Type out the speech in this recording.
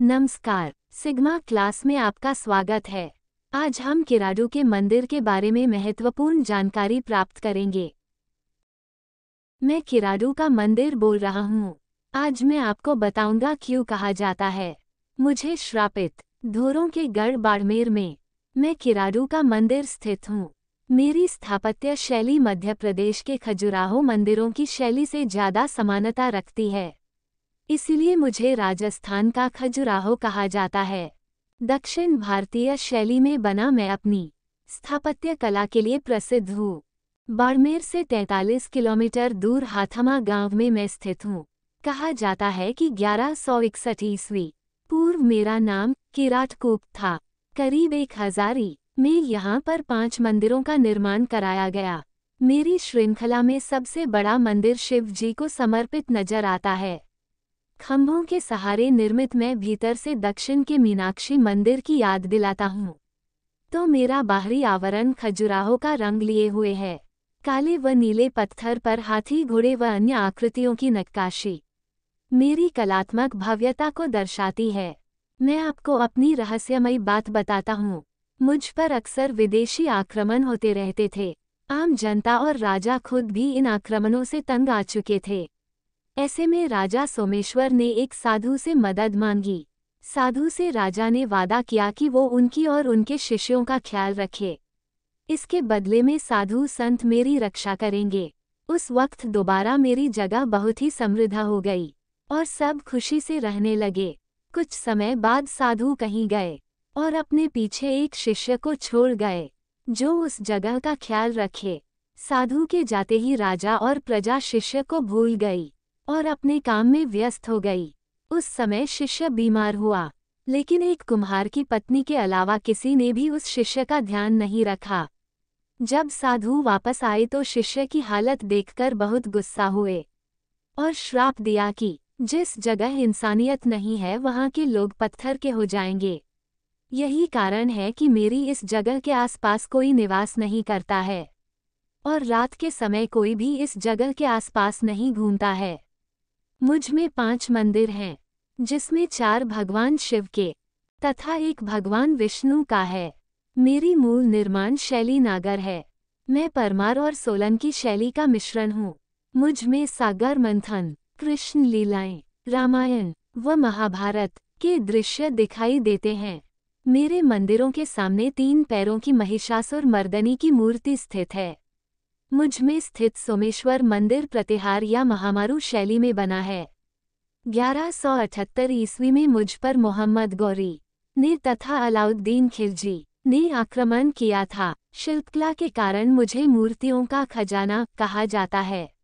नमस्कार sigma class में आपका स्वागत है आज हम किराडू के मंदिर के बारे में महत्वपूर्ण जानकारी प्राप्त करेंगे मैं किराडू का मंदिर बोल रहा हूँ आज मैं आपको बताऊंगा क्यों कहा जाता है मुझे श्रापित धोरों के गढ़ बाड़मेर में मैं किराडू का मंदिर स्थित हूँ मेरी स्थापत्य शैली मध्य प्रदेश के खजुराहो मंदिरों की शैली से ज्यादा समानता रखती है इसलिए मुझे राजस्थान का खजुराहो कहा जाता है दक्षिण भारतीय शैली में बना मैं अपनी स्थापत्य कला के लिए प्रसिद्ध हूँ बाड़मेर से 43 किलोमीटर दूर हाथमा गांव में मैं स्थित हूँ कहा जाता है कि ग्यारह सौ इकसठ ईस्वी पूर्व मेरा नाम किराटकूप था करीब एक हजारी में यहाँ पर पांच मंदिरों का निर्माण कराया गया मेरी श्रृंखला में सबसे बड़ा मंदिर शिव जी को समर्पित नजर आता है खम्भों के सहारे निर्मित मैं भीतर से दक्षिण के मीनाक्षी मंदिर की याद दिलाता हूँ तो मेरा बाहरी आवरण खजुराहो का रंग लिए हुए है काले व नीले पत्थर पर हाथी घोड़े व अन्य आकृतियों की नक्काशी मेरी कलात्मक भव्यता को दर्शाती है मैं आपको अपनी रहस्यमयी बात बताता हूँ मुझ पर अक्सर विदेशी आक्रमण होते रहते थे आम जनता और राजा खुद भी इन आक्रमणों से तंग आ चुके थे ऐसे में राजा सोमेश्वर ने एक साधु से मदद मांगी साधु से राजा ने वादा किया कि वो उनकी और उनके शिष्यों का ख्याल रखे इसके बदले में साधु संत मेरी रक्षा करेंगे उस वक्त दोबारा मेरी जगह बहुत ही समृद्धा हो गई और सब खुशी से रहने लगे कुछ समय बाद साधु कहीं गए और अपने पीछे एक शिष्य को छोड़ गए जो उस जगह का ख्याल रखे साधु के जाते ही राजा और प्रजा शिष्य को भूल गई और अपने काम में व्यस्त हो गई उस समय शिष्य बीमार हुआ लेकिन एक कुम्हार की पत्नी के अलावा किसी ने भी उस शिष्य का ध्यान नहीं रखा जब साधु वापस आए तो शिष्य की हालत देखकर बहुत गुस्सा हुए और श्राप दिया कि जिस जगह इंसानियत नहीं है वहाँ के लोग पत्थर के हो जाएंगे यही कारण है कि मेरी इस जगह के आसपास कोई निवास नहीं करता है और रात के समय कोई भी इस जगह के आसपास नहीं घूमता है मुझ में पांच मंदिर हैं जिसमें चार भगवान शिव के तथा एक भगवान विष्णु का है मेरी मूल निर्माण शैली नागर है मैं परमार और सोलन की शैली का मिश्रण हूँ मुझ में सागर मंथन कृष्ण लीलाएं रामायण व महाभारत के दृश्य दिखाई देते हैं मेरे मंदिरों के सामने तीन पैरों की महिषासुर मर्दनी की मूर्ति स्थित है मुझ में स्थित सोमेश्वर मंदिर प्रतिहार या महामारू शैली में बना है ग्यारह सौ अठहत्तर ईस्वी में मुझ पर मोहम्मद गौरी ने तथा अलाउद्दीन खिलजी ने आक्रमण किया था शिल्पकला के कारण मुझे मूर्तियों का खजाना कहा जाता है